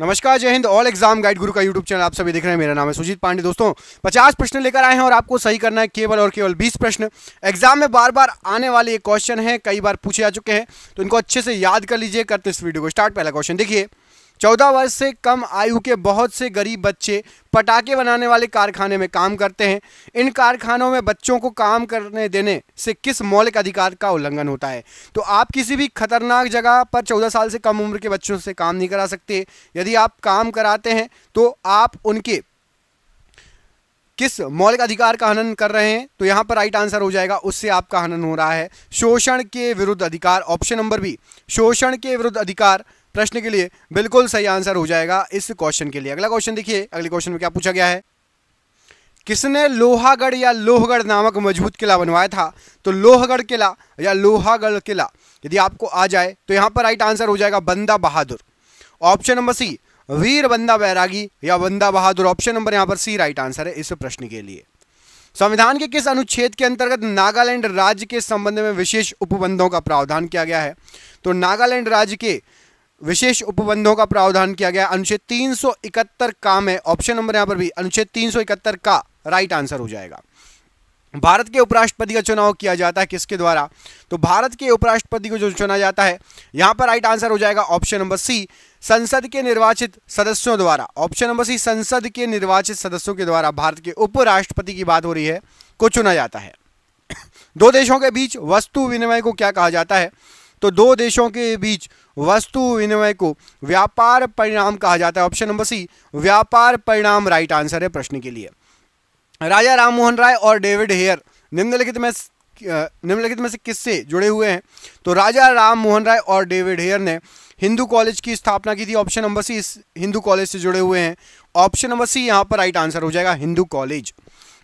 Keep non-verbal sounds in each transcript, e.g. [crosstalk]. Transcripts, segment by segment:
नमस्कार जय Hind all exam guide गुरु का यूट्यूब चैनल आप सभी देख रहे हैं मेरा नाम है सुजीत पांडे दोस्तों 50 प्रश्न लेकर आए हैं और आपको सही करना है केवल और केवल 20 प्रश्न एग्जाम में बार बार आने वाले ये क्वेश्चन हैं कई बार पूछे जा चुके हैं तो इनको अच्छे से याद कर लीजिए करते इस वीडियो को स्टार्ट पहला क्वेश्चन देखिए चौदह वर्ष से कम आयु के बहुत से गरीब बच्चे पटाखे बनाने वाले कारखाने में काम करते हैं इन कारखानों में बच्चों को काम करने देने से किस मौलिक अधिकार का उल्लंघन होता है तो आप किसी भी खतरनाक जगह पर चौदह साल से कम उम्र के बच्चों से काम नहीं करा सकते यदि आप काम कराते हैं तो आप उनके किस मौलिक अधिकार का हनन कर रहे हैं तो यहाँ पर राइट आंसर हो जाएगा उससे आपका हनन हो रहा है शोषण के विरुद्ध अधिकार ऑप्शन नंबर बी शोषण के विरुद्ध अधिकार प्रश्न के लिए बिल्कुल सही आंसर हो जाएगा इस क्वेश्चन के लिए अगला क्वेश्चन देखिए अगले क्वेश्चन में क्या पूछा गया है किसने लोहागढ़ या लोहगढ़ नामक मजबूत किला बनवाया था तो लोहगढ़ किला या लोहागढ़ किला यदि आपको आ जाए तो यहां पर राइट आंसर हो जाएगा बंदा बहादुर ऑप्शन नंबर सी वीर बंदा बैरागी या बंदा बहादुर ऑप्शन नंबर यहां पर सी राइट आंसर है इस प्रश्न के लिए संविधान के किस अनुच्छेद के अंतर्गत नागालैंड राज्य के संबंध में विशेष उपबंधों का प्रावधान किया गया है तो नागालैंड राज्य के विशेष उपबंधों का प्रावधान किया गया अनुच्छेद 371 का में ऑप्शन नंबर यहां पर भी अनुच्छेद 371 का राइट आंसर हो जाएगा भारत के उपराष्ट्रपति का चुनाव किया जाता है किसके द्वारा तो भारत के उपराष्ट्रपति को जो चुना जाता है यहां पर राइट आंसर हो जाएगा ऑप्शन नंबर सी संसद के निर्वाचित सदस्यों द्वारा ऑप्शन नंबर सी संसद के निर्वाचित सदस्यों के द्वारा भारत के उपराष्ट्रपति की बात हो रही है को चुना जाता है [coughs] दो देशों के बीच वस्तु विनिमय को क्या कहा जाता है तो दो देशों के बीच वस्तु विनिमय को व्यापार परिणाम कहा जाता है ऑप्शन नंबर सी व्यापार परिणाम राइट आंसर है प्रश्न के लिए राजा राममोहन राय और डेविड हेयर निम्नलिखित में निम्नलिखित में से किससे जुड़े हुए हैं तो राजा राम मोहन राय और डेविड हेयर ने हिंदू कॉलेज की स्थापना की थी option number C Hindu College से जुड़े हुए हैं ऑप्शन नंबर सी यहां पर राइट आंसर हो जाएगा हिंदू कॉलेज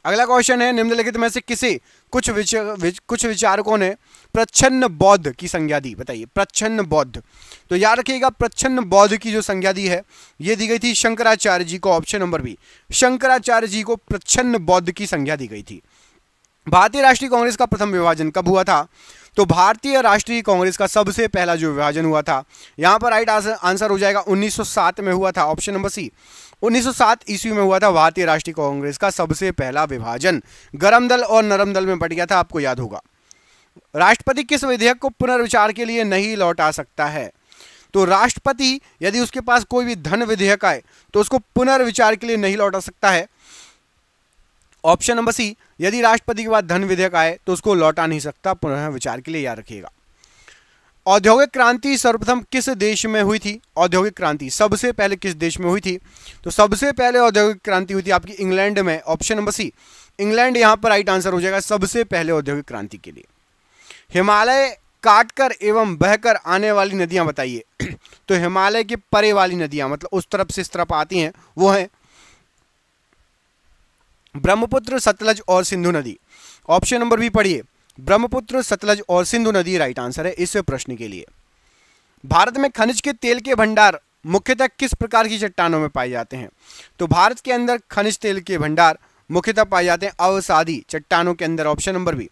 अगला क्वेश्चन है निम्नलिखित में से किसी कुछ विच, विच, कुछ विचारकों ने प्रच्छन्न बौद्ध की संज्ञा दी बताइए प्रच्छन्न बौद्ध तो याद रखिएगा प्रच्छन्न बौद्ध की जो संज्ञा दी है ये दी गई थी शंकराचार्य जी को option number B Shankaracharya ji को प्रच्छन्न बौद्ध की संज्ञा दी गई थी भारतीय राष्ट्रीय कांग्रेस का प्रथम विभाजन कब हुआ था तो भारतीय राष्ट्रीय कांग्रेस का सबसे पहला जो विभाजन हुआ था यहाँ पर राइट आंसर हो जाएगा 1907 में हुआ था ऑप्शन नंबर सी 1907 ईस्वी में हुआ था भारतीय राष्ट्रीय कांग्रेस का सबसे पहला विभाजन गर्म दल और नरम दल में बट गया था आपको याद होगा राष्ट्रपति किस विधेयक को पुनर्विचार के लिए नहीं लौटा सकता है तो राष्ट्रपति यदि उसके पास कोई भी धन विधेयक आए तो उसको पुनर्विचार के लिए नहीं लौटा सकता है ऑप्शन नंबर सी यदि राष्ट्रपति के पास धन विधेयक आए तो उसको लौटा नहीं सकता पुनः विचार के लिए याद रखिएगा औद्योगिक क्रांति सर्वप्रथम किस देश में हुई थी औद्योगिक क्रांति सबसे पहले किस देश में हुई थी तो सबसे पहले औद्योगिक क्रांति हुई थी आपकी इंग्लैंड में ऑप्शन नंबर सी इंग्लैंड यहां पर राइट आंसर हो जाएगा सबसे पहले औद्योगिक क्रांति के लिए हिमालय काटकर एवं बहकर आने वाली नदियां बताइए [clears throat] तो हिमालय के परे वाली नदियां मतलब उस तरफ से इस तरफ आती हैं वो है ब्रह्मपुत्र सतलज और सिंधु नदी ऑप्शन नंबर भी पढ़िए ब्रह्मपुत्र सतलज और सिंधु नदी राइट आंसर है इस प्रश्न के लिए भारत में खनिज के तेल के भंडार मुख्यतः किस प्रकार की चट्टानों में पाए जाते हैं तो भारत के अंदर खनिज तेल के भंडार मुख्यतः पाए जाते हैं अवसादी चट्टानों के अंदर ऑप्शन नंबर बी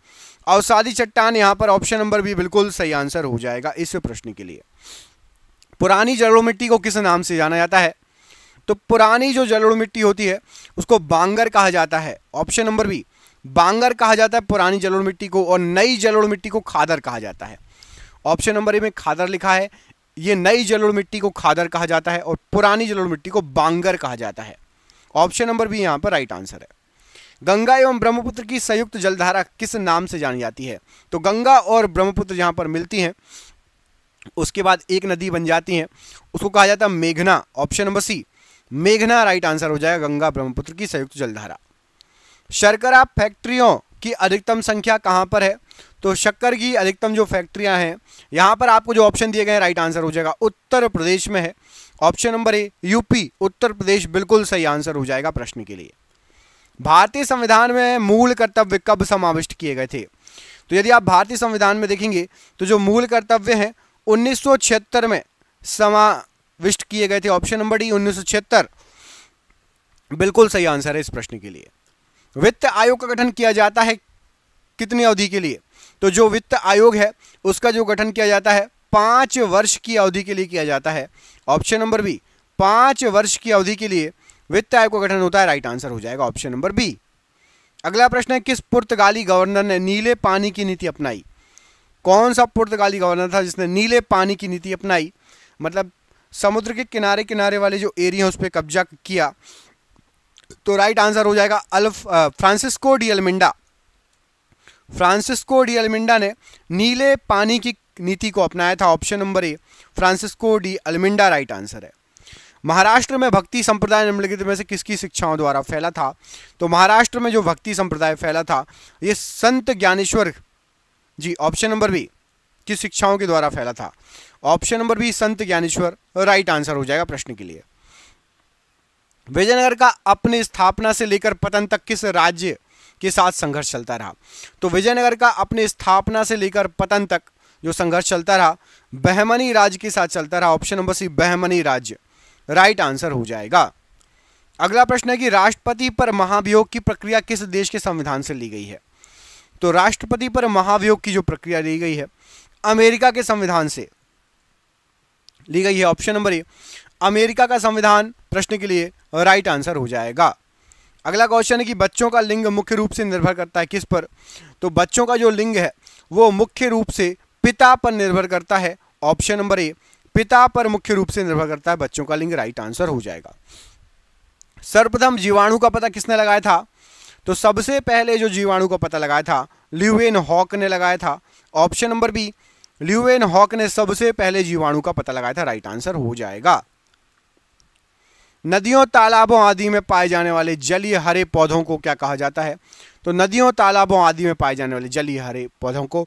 अवसादी चट्टान यहां पर ऑप्शन नंबर बी बिल्कुल सही आंसर हो जाएगा इस प्रश्न के लिए पुरानी जलोड़ मिट्टी को किस नाम से जाना जाता है तो पुरानी जो जलोड़ मिट्टी होती है उसको बांगर कहा जाता है ऑप्शन नंबर बी बांगर कहा जाता है पुरानी जलोड़ मिट्टी को और नई जलोड़ मिट्टी को खादर कहा जाता है ऑप्शन नंबर ए में खादर लिखा है ये नई जलोड़ मिट्टी को खादर कहा जाता है और पुरानी जलोड़ मिट्टी को बांगर कहा जाता है ऑप्शन नंबर भी यहाँ पर राइट आंसर है गंगा एवं ब्रह्मपुत्र की संयुक्त जलधारा किस नाम से जानी जाती है तो गंगा और ब्रह्मपुत्र जहां पर मिलती हैं उसके बाद एक नदी बन जाती है उसको कहा जाता है मेघना ऑप्शन नंबर सी मेघना राइट आंसर हो जाएगा गंगा ब्रह्मपुत्र की संयुक्त जलधारा शर्करा फैक्ट्रियों की अधिकतम संख्या कहाँ पर है तो शक्कर की अधिकतम जो फैक्ट्रियाँ हैं यहाँ पर आपको जो ऑप्शन दिए गए हैं राइट आंसर हो जाएगा उत्तर प्रदेश में है option number A UP Uttar Pradesh बिल्कुल सही आंसर हो जाएगा प्रश्न के लिए भारतीय संविधान में मूल कर्तव्य कब समाविष्ट किए गए थे तो यदि आप भारतीय संविधान में देखेंगे तो जो मूल कर्तव्य हैं उन्नीस में समाविष्ट किए गए थे ऑप्शन नंबर डी उन्नीस बिल्कुल सही आंसर है इस प्रश्न के लिए वित्त आयोग का गठन किया जाता है कितनी अवधि के लिए तो जो वित्त आयोग है उसका जो गठन किया जाता है पांच वर्ष की अवधि के लिए किया जाता है ऑप्शन नंबर बी पांच वर्ष की अवधि के लिए वित्त आयोग का गठन होता है राइट आंसर हो जाएगा ऑप्शन नंबर बी अगला प्रश्न है किस पुर्तगाली गवर्नर ने नीले पानी की नीति अपनाई कौन सा पुर्तगाली गवर्नर था जिसने नीले पानी की नीति अपनाई मतलब समुद्र के किनारे किनारे वाले जो एरिया उस पर कब्जा किया तो राइट आंसर हो जाएगा अल्फ Francisco de Almeida Francisco de Almeida ने नीले पानी की नीति को अपनाया था option number A Francisco de Almeida right answer है महाराष्ट्र में भक्ति संप्रदाय निम्नलिखित में से किसकी शिक्षाओं द्वारा फैला था तो महाराष्ट्र में जो भक्ति संप्रदाय फैला था ये Sant Gyaneshwar ji option number B किस शिक्षाओं के द्वारा फैला था ऑप्शन नंबर बी संत ज्ञानेश्वर राइट आंसर हो जाएगा प्रश्न के लिए विजयनगर का अपनी स्थापना से लेकर पतन तक किस राज्य के साथ संघर्ष चलता रहा तो विजयनगर का अपनी स्थापना से लेकर पतन तक जो संघर्ष चलता रहा बहमनी राज्य के साथ चलता रहा ऑप्शन नंबर सी बहमनी राज्य राइट आंसर हो जाएगा अगला प्रश्न है कि राष्ट्रपति पर महाभियोग की प्रक्रिया किस देश के संविधान से ली गई है तो राष्ट्रपति पर महाभियोग की जो प्रक्रिया ली गई है अमेरिका के संविधान से ली गई है ऑप्शन नंबर ए अमेरिका का संविधान प्रश्न के लिए राइट आंसर हो जाएगा अगला क्वेश्चन है कि बच्चों का लिंग मुख्य रूप से निर्भर करता है किस पर तो बच्चों का जो लिंग है वो मुख्य रूप से पिता पर निर्भर करता है ऑप्शन नंबर ए पिता पर मुख्य रूप से निर्भर करता है बच्चों का लिंग राइट आंसर हो जाएगा सर्वप्रथम जीवाणु का पता किसने लगाया था तो सबसे पहले जो जीवाणु का पता लगाया था ल्यूवेन हॉक ने लगाया था option number B Leeuwenhoek ने सबसे पहले जीवाणु का पता लगाया था राइट आंसर हो जाएगा नदियों तालाबों आदि में पाए जाने वाले जलीय हरे पौधों को क्या कहा जाता है तो नदियों तालाबों आदि में पाए जाने वाले जलीय हरे पौधों को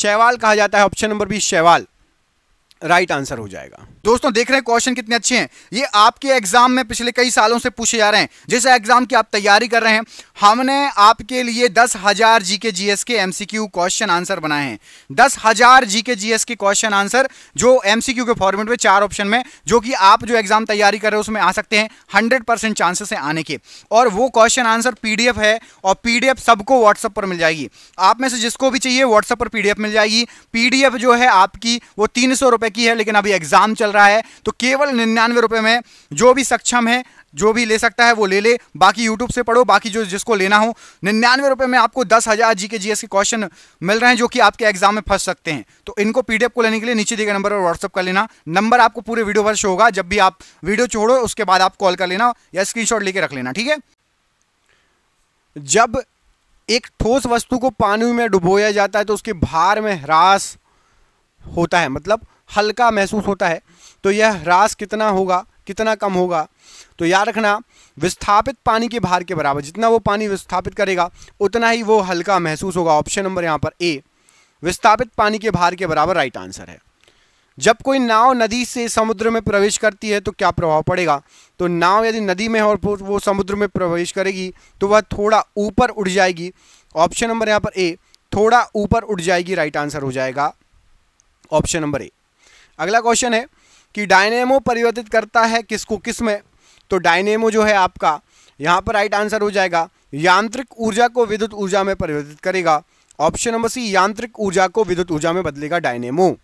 शैवाल कहा जाता है ऑप्शन नंबर बी शैवाल राइट right आंसर हो जाएगा दोस्तों देख रहे हैं क्वेश्चन कितने अच्छे हैं ये आपके एग्जाम में पिछले कई सालों से पूछे जा रहे हैं जिस एग्जाम की आप तैयारी कर रहे हैं हमने आपके लिए दस हजार जीके जीएस के एमसीक्यू क्वेश्चन आंसर बनाए हैं दस हजार जीके जीएस के क्वेश्चन आंसर जो एमसीक्यू के फॉर्मेट में चार ऑप्शन में जो कि आप जो एग्जाम तैयारी कर रहे हो उसमें आ सकते हैं हंड्रेड परसेंट चांसेस है आने के और वो क्वेश्चन आंसर पी है और पी सबको व्हाट्सअप पर मिल जाएगी आप में से जिसको भी चाहिए व्हाट्सअप पर पी मिल जाएगी पी जो है आपकी वो तीन सौ रुपए की है लेकिन अभी एग्जाम चल रहा है तो केवल निन्यानवे रुपए में जो भी सक्षम है जो भी ले सकता है वो ले ले बाकी YouTube से पढ़ो बाकी जो जिसको लेना हो निन्यानवे रुपए में आपको दस हज़ार जी के जी के क्वेश्चन मिल रहे हैं जो कि आपके एग्जाम में फंस सकते हैं तो इनको पीडीएफ को लेने के लिए नीचे दिए गए नंबर पर व्हाट्सअप कर लेना नंबर आपको पूरे वीडियो पर शो होगा जब भी आप वीडियो छोड़ो उसके बाद आप कॉल कर लेना या स्क्रीन लेके रख लेना ठीक है जब एक ठोस वस्तु को पानी में डुबोया जाता है तो उसके भार में ह्रास होता है मतलब हल्का महसूस होता है तो यह ह्रास कितना होगा कितना कम होगा तो याद रखना विस्थापित पानी के भार के बराबर जितना वो पानी विस्थापित करेगा उतना ही वो हल्का महसूस होगा ऑप्शन नंबर यहाँ पर ए विस्थापित पानी के भार के बराबर राइट आंसर है जब कोई नाव नदी से समुद्र में प्रवेश करती है तो क्या प्रभाव पड़ेगा तो नाव यदि नदी में है और वो समुद्र में प्रवेश करेगी तो वह थोड़ा ऊपर उठ जाएगी ऑप्शन नंबर यहाँ पर ए थोड़ा ऊपर उठ जाएगी राइट आंसर हो जाएगा ऑप्शन नंबर ए अगला क्वेश्चन है कि डायनेमो परिवर्तित करता है किसको किस में तो डायनेमो जो है आपका यहाँ पर राइट आंसर हो जाएगा यांत्रिक ऊर्जा को विद्युत ऊर्जा में परिवर्तित करेगा ऑप्शन नंबर सी यांत्रिक ऊर्जा को विद्युत ऊर्जा में बदलेगा डायनेमो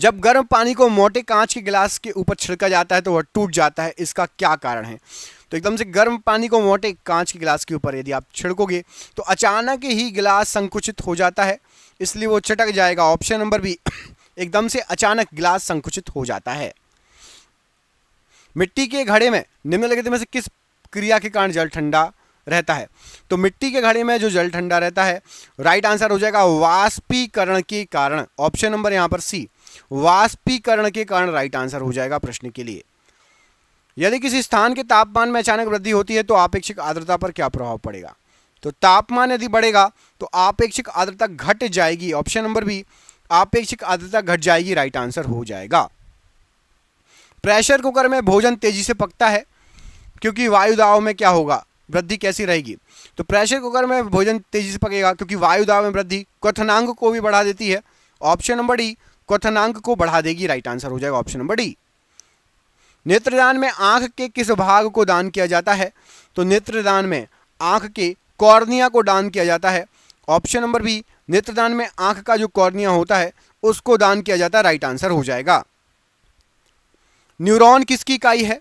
जब गर्म पानी को मोटे कांच के गिलास के ऊपर छिड़का जाता है तो वह टूट जाता है इसका क्या कारण है तो एकदम से गर्म पानी को मोटे कांच के गिलास के ऊपर यदि आप छिड़कोगे तो अचानक ही गिलास संकुचित हो जाता है इसलिए वो छिटक जाएगा ऑप्शन नंबर बी एकदम से अचानक गिलास संकुचित हो जाता है मिट्टी के घड़े में निम्नलिखित में से किस क्रिया के कारण जल ठंडा रहता है तो मिट्टी के घड़े में जो जल ठंडा रहता है राइट आंसर हो जाएगा वाष्पीकरण के कारण ऑप्शन नंबर यहां पर सी वाष्पीकरण के कारण राइट आंसर हो जाएगा प्रश्न के लिए यदि किसी स्थान के तापमान में अचानक वृद्धि होती है तो आपेक्षिक आर्द्रता पर क्या प्रभाव पड़ेगा तो तापमान यदि बढ़ेगा तो आपेक्षिक आर्द्रता घट जाएगी ऑप्शन नंबर बी आपेक्षिक आर्द्रता घट जाएगी राइट आंसर हो जाएगा प्रेशर कुकर में भोजन तेजी से पकता है क्योंकि वायु दाव में क्या होगा वृद्धि कैसी रहेगी तो प्रेशर कुकर में भोजन तेजी से पकेगा क्योंकि वायु दाव में वृद्धि क्वथनांक को भी बढ़ा देती है ऑप्शन नंबर डी क्वथनांक को बढ़ा देगी राइट आंसर हो जाएगा ऑप्शन नंबर डी नेत्रदान में आंख के किस भाग को दान किया जाता है तो नेत्रदान में आंख के कॉर्निया को दान किया जाता है ऑप्शन नंबर बी नेत्रदान में आंख का जो कॉर्निया होता है उसको दान किया जाता है राइट आंसर हो जाएगा न्यूरॉन किसकी इकाई है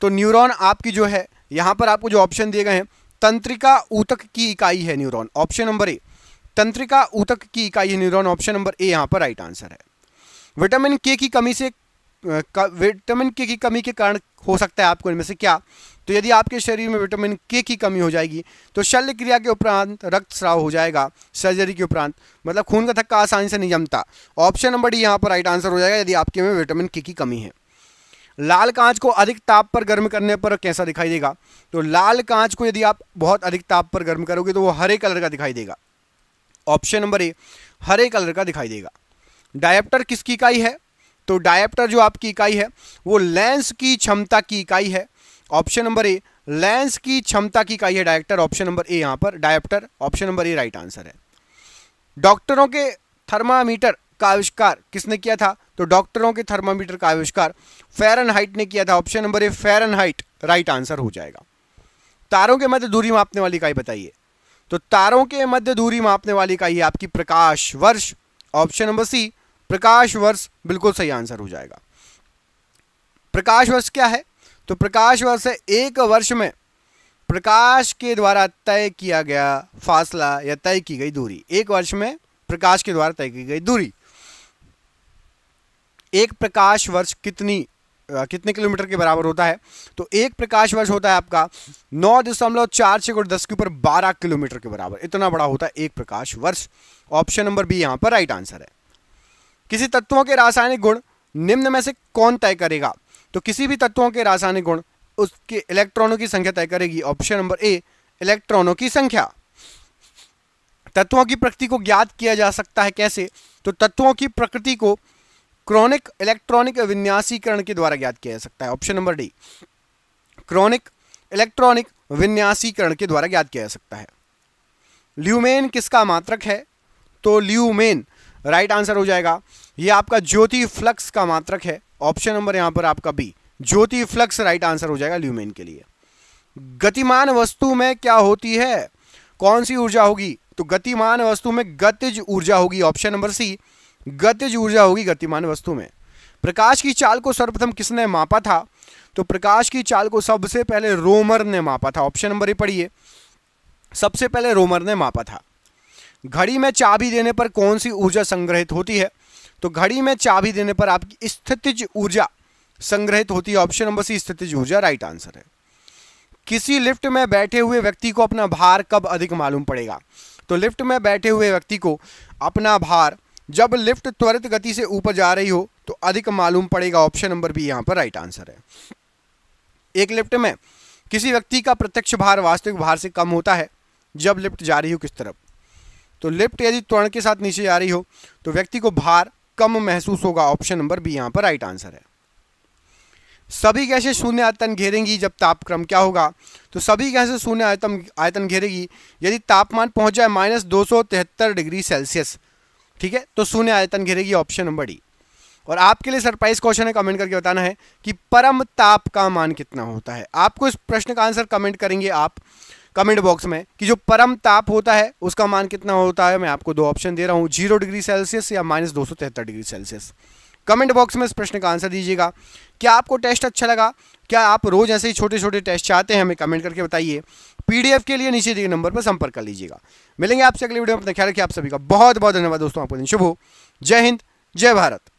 तो न्यूरॉन आपकी जो है यहां पर आपको जो ऑप्शन दिए गए हैं तंत्रिका ऊतक की इकाई है न्यूरॉन ऑप्शन नंबर ए तंत्रिका ऊतक की इकाई है न्यूरॉन ऑप्शन नंबर ए यहां पर राइट आंसर है विटामिन के की कमी से विटामिन के की कमी के कारण हो सकता है आपको इनमें से क्या तो यदि आपके शरीर में विटामिन के की कमी हो जाएगी तो शल्य क्रिया के उपरांत रक्त स्राव हो जाएगा सर्जरी के उपरांत मतलब खून का थक्का आसानी से नहीं जमता ऑप्शन नंबर डी यहाँ पर राइट आंसर हो जाएगा यदि आपके में विटामिन के की कमी है लाल कांच को अधिक ताप पर गर्म करने पर कैसा दिखाई देगा तो लाल कांच को यदि आप बहुत अधिक ताप पर गर्म करोगे तो वो हरे कलर का दिखाई देगा ऑप्शन नंबर ए हरे कलर का दिखाई देगा डायप्टर किसकी इकाई है तो डायप्टर जो आपकी इकाई है वो लेंस की क्षमता की इकाई है ऑप्शन नंबर ए लेंस की क्षमता की इकाई है डायप्टर ऑप्शन नंबर ए यहाँ पर dioptre option number A right answer है डॉक्टरों के थर्मामीटर का आविष्कार किसने किया था तो डॉक्टरों के थर्मामीटर का आविष्कार फेरन ने किया था ऑप्शन नंबर ए फेरन राइट आंसर हो जाएगा तारों के मध्य दूरी मापने वाली इकाई बताइए तो तारों के मध्य दूरी मापने वाली इकाई है आपकी प्रकाश वर्ष ऑप्शन नंबर सी प्रकाश वर्ष बिल्कुल सही आंसर हो जाएगा प्रकाश वर्ष क्या है तो प्रकाश वर्ष एक वर्ष में प्रकाश के द्वारा तय किया गया फासला या तय की गई दूरी एक वर्ष में प्रकाश के द्वारा तय की गई दूरी एक प्रकाश वर्ष कितनी आ, कितने किलोमीटर के बराबर होता है तो एक प्रकाश वर्ष होता है आपका नौ दशमलव चार छः और दस के ऊपर बारह किलोमीटर के बराबर इतना बड़ा होता है एक प्रकाश वर्ष ऑप्शन नंबर बी यहाँ पर राइट आंसर है किसी तत्वों के रासायनिक गुण निम्न में से कौन तय करेगा तो किसी भी तत्वों के रासायनिक गुण उसके इलेक्ट्रॉनों की संख्या तय करेगी ऑप्शन नंबर ए इलेक्ट्रॉनों की संख्या तत्वों की प्रकृति को ज्ञात किया जा सकता है कैसे तो तत्वों की प्रकृति को क्रॉनिक इलेक्ट्रॉनिक विन्यासीकरण के द्वारा ज्ञात किया जा सकता है option number D chronic electronic विन्यासीकरण के द्वारा ज्ञात किया जा सकता है ल्यूमेन किसका मात्रक है तो ल्यूमेन राइट आंसर हो जाएगा ये आपका ज्योति फ्लक्स का मात्रक है ऑप्शन नंबर यहां पर आपका बी ज्योति फ्लक्स राइट आंसर हो जाएगा ल्यूमेन के लिए गतिमान वस्तु में क्या होती है कौन सी ऊर्जा होगी तो गतिमान वस्तु में गतिज ऊर्जा होगी ऑप्शन नंबर सी गतिज ऊर्जा होगी गतिमान वस्तु में प्रकाश की चाल को सर्वप्रथम किसने मापा था तो प्रकाश की चाल को सबसे पहले रोमर ने मापा था ऑप्शन नंबर ही पढ़िए सबसे पहले रोमर ने मापा था घड़ी में चाबी देने पर कौन सी ऊर्जा संग्रहित होती है तो घड़ी में चाबी देने पर आपकी स्थितिज ऊर्जा संग्रहित होती है ऑप्शन नंबर सी स्थितिज ऊर्जा राइट आंसर है किसी लिफ्ट में बैठे हुए व्यक्ति को अपना भार कब अधिक मालूम पड़ेगा तो लिफ्ट में बैठे हुए व्यक्ति को अपना भार जब लिफ्ट त्वरित गति से ऊपर जा रही हो तो अधिक मालूम पड़ेगा ऑप्शन नंबर बी यहाँ पर राइट आंसर है एक लिफ्ट में किसी व्यक्ति का प्रत्यक्ष भार वास्तविक भार से कम होता है जब लिफ्ट जा रही हो किस तरफ तो लिफ्ट यदि त्वरण के साथ नीचे जा रही हो तो व्यक्ति को भार कम महसूस होगा ऑप्शन नंबर बी यहां पर राइट आंसर है सभी गैसें शून्य आयतन घेरेंगी जब तापक्रम क्या होगा तो सभी गैसें शून्य आयतन आयतन घेरेगी यदि तापमान पहुंच जाए माइनस दो डिग्री सेल्सियस ठीक है तो शून्य आयतन घेरेगी ऑप्शन नंबर डी और आपके लिए सरप्राइज क्वेश्चन है कमेंट करके बताना है कि परम ताप का मान कितना होता है आपको इस प्रश्न का आंसर कमेंट करेंगे आप कमेंट बॉक्स में कि जो परम ताप होता है उसका मान कितना होता है मैं आपको दो ऑप्शन दे रहा हूँ जीरो डिग्री सेल्सियस या माइनस दो सौ तिहत्तर डिग्री सेल्सियस कमेंट बॉक्स में इस प्रश्न का आंसर दीजिएगा क्या आपको टेस्ट अच्छा लगा क्या आप रोज़ ऐसे ही छोटे छोटे टेस्ट चाहते हैं हमें कमेंट करके बताइए पीडीएफ के लिए नीचे दिए नंबर पर संपर्क कर लीजिएगा मिलेंगे आपसे अगले वीडियो में अपना ख्याल रखिए आप सभी का बहुत बहुत धन्यवाद दोस्तों आपको दिन शुभ हो जय हिंद जय भारत